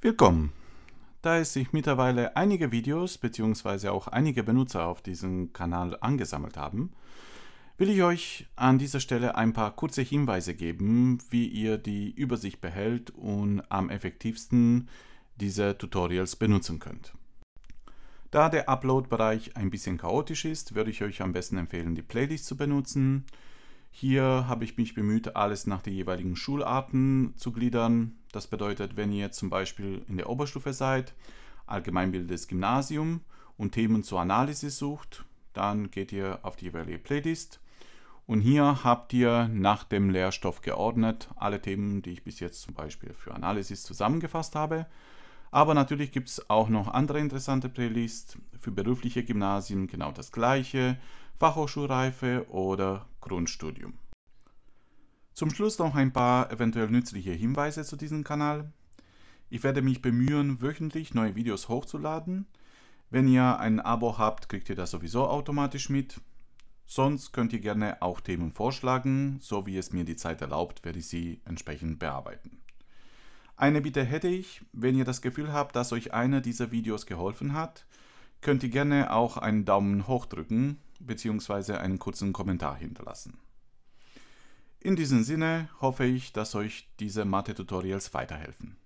Willkommen! Da es sich mittlerweile einige Videos bzw. auch einige Benutzer auf diesem Kanal angesammelt haben, will ich euch an dieser Stelle ein paar kurze Hinweise geben, wie ihr die Übersicht behält und am effektivsten diese Tutorials benutzen könnt. Da der Upload-Bereich ein bisschen chaotisch ist, würde ich euch am besten empfehlen, die Playlist zu benutzen. Hier habe ich mich bemüht, alles nach den jeweiligen Schularten zu gliedern das bedeutet, wenn ihr zum Beispiel in der Oberstufe seid, allgemeinbildendes Gymnasium und Themen zur Analyse sucht, dann geht ihr auf die jeweilige Playlist. Und hier habt ihr nach dem Lehrstoff geordnet alle Themen, die ich bis jetzt zum Beispiel für Analysis zusammengefasst habe. Aber natürlich gibt es auch noch andere interessante Playlists für berufliche Gymnasien, genau das gleiche, Fachhochschulreife oder Grundstudium. Zum Schluss noch ein paar eventuell nützliche Hinweise zu diesem Kanal. Ich werde mich bemühen, wöchentlich neue Videos hochzuladen. Wenn ihr ein Abo habt, kriegt ihr das sowieso automatisch mit. Sonst könnt ihr gerne auch Themen vorschlagen, so wie es mir die Zeit erlaubt, werde ich sie entsprechend bearbeiten. Eine Bitte hätte ich, wenn ihr das Gefühl habt, dass euch einer dieser Videos geholfen hat, könnt ihr gerne auch einen Daumen hoch drücken bzw. einen kurzen Kommentar hinterlassen. In diesem Sinne hoffe ich, dass euch diese Mathe-Tutorials weiterhelfen.